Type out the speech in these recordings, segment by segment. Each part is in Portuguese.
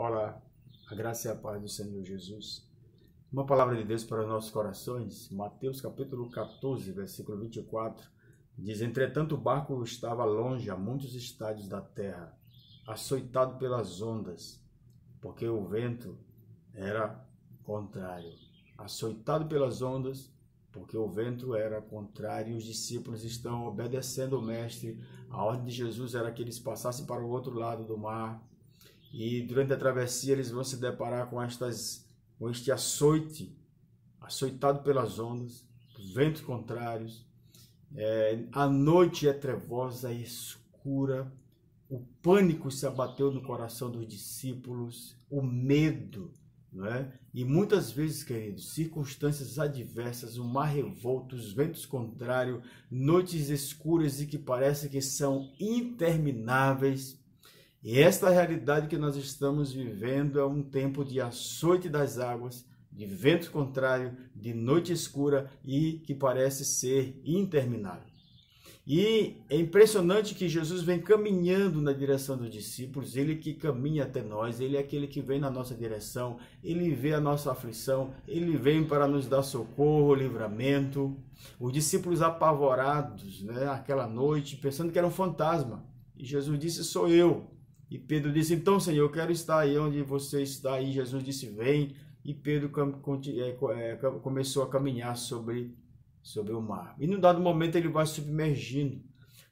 Olá, a graça e a paz do Senhor Jesus. Uma palavra de Deus para os nossos corações, Mateus capítulo 14, versículo 24, diz: Entretanto, o barco estava longe, a muitos estádios da terra, açoitado pelas ondas, porque o vento era contrário. Açoitado pelas ondas, porque o vento era contrário e os discípulos estão obedecendo o Mestre. A ordem de Jesus era que eles passassem para o outro lado do mar e durante a travessia eles vão se deparar com estas com este açoite, açoitado pelas ondas, ventos contrários. É, a noite é trevosa e escura. O pânico se abateu no coração dos discípulos, o medo, não é? E muitas vezes, queridos, circunstâncias adversas, o mar revolto, os ventos contrários, noites escuras e que parece que são intermináveis, e esta realidade que nós estamos vivendo é um tempo de açoite das águas, de vento contrário, de noite escura e que parece ser interminável. E é impressionante que Jesus vem caminhando na direção dos discípulos, ele que caminha até nós, ele é aquele que vem na nossa direção, ele vê a nossa aflição, ele vem para nos dar socorro, livramento. Os discípulos apavorados, né, aquela noite, pensando que era um fantasma. E Jesus disse: Sou eu. E Pedro disse: Então, Senhor, eu quero estar aí onde você está. E Jesus disse: Vem. E Pedro é, é, começou a caminhar sobre, sobre o mar. E num dado momento ele vai submergindo.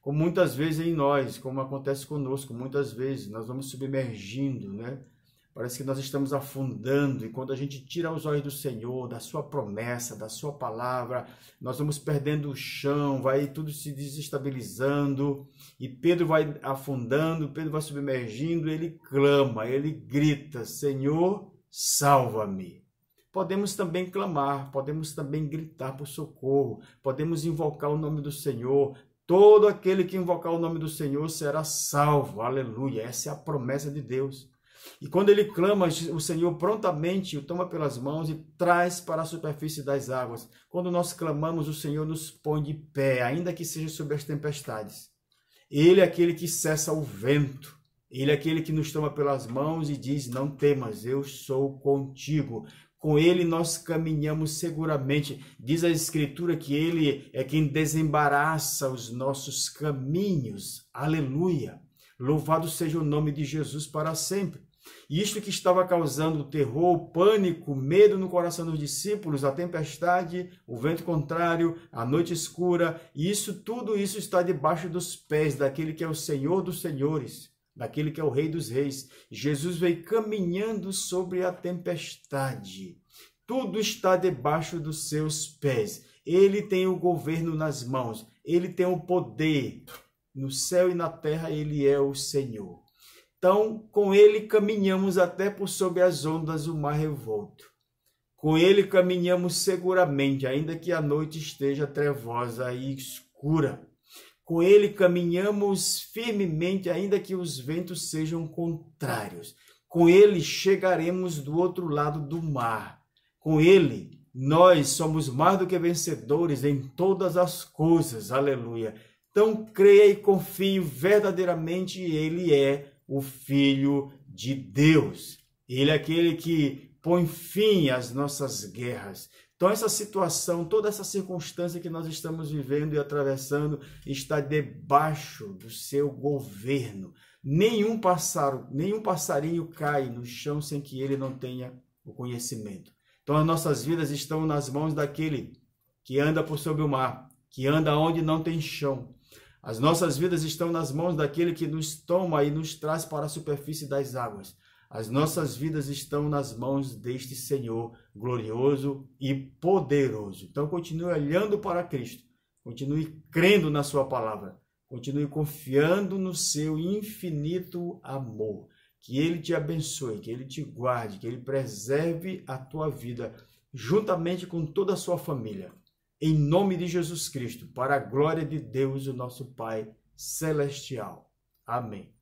Como muitas vezes em nós, como acontece conosco, muitas vezes nós vamos submergindo, né? Parece que nós estamos afundando e quando a gente tira os olhos do Senhor, da sua promessa, da sua palavra, nós vamos perdendo o chão, vai tudo se desestabilizando e Pedro vai afundando, Pedro vai submergindo, ele clama, ele grita: Senhor, salva-me. Podemos também clamar, podemos também gritar por socorro, podemos invocar o nome do Senhor, Todo aquele que invocar o nome do Senhor será salvo. Aleluia. Essa é a promessa de Deus. E quando ele clama, o Senhor prontamente o toma pelas mãos e traz para a superfície das águas. Quando nós clamamos, o Senhor nos põe de pé, ainda que seja sob as tempestades. Ele é aquele que cessa o vento. Ele é aquele que nos toma pelas mãos e diz: Não temas, eu sou contigo. Com ele nós caminhamos seguramente. Diz a Escritura que ele é quem desembaraça os nossos caminhos. Aleluia! Louvado seja o nome de Jesus para sempre. Isto que estava causando terror, pânico, medo no coração dos discípulos, a tempestade, o vento contrário, a noite escura, isso tudo isso está debaixo dos pés daquele que é o Senhor dos senhores, daquele que é o Rei dos reis. Jesus veio caminhando sobre a tempestade. Tudo está debaixo dos seus pés. Ele tem o governo nas mãos, ele tem o poder. No céu e na terra ele é o Senhor. Então, com ele caminhamos até por sobre as ondas o mar revolto. Com ele caminhamos seguramente, ainda que a noite esteja trevosa e escura. Com ele caminhamos firmemente, ainda que os ventos sejam contrários. Com ele chegaremos do outro lado do mar. Com ele nós somos mais do que vencedores em todas as coisas. Aleluia. Então creia e confie verdadeiramente ele é o Filho de Deus. Ele é aquele que põe fim às nossas guerras. Então, essa situação, toda essa circunstância que nós estamos vivendo e atravessando está debaixo do seu governo. Nenhum passaro nenhum passarinho cai no chão sem que ele não tenha o conhecimento. Então, as nossas vidas estão nas mãos daquele que anda por sobre o mar, que anda onde não tem chão, as nossas vidas estão nas mãos daquele que nos toma e nos traz para a superfície das águas. As nossas vidas estão nas mãos deste Senhor glorioso e poderoso. Então continue olhando para Cristo, continue crendo na sua palavra, continue confiando no seu infinito amor. Que ele te abençoe, que ele te guarde, que ele preserve a tua vida juntamente com toda a sua família em nome de Jesus Cristo, para a glória de Deus, o nosso Pai celestial. Amém.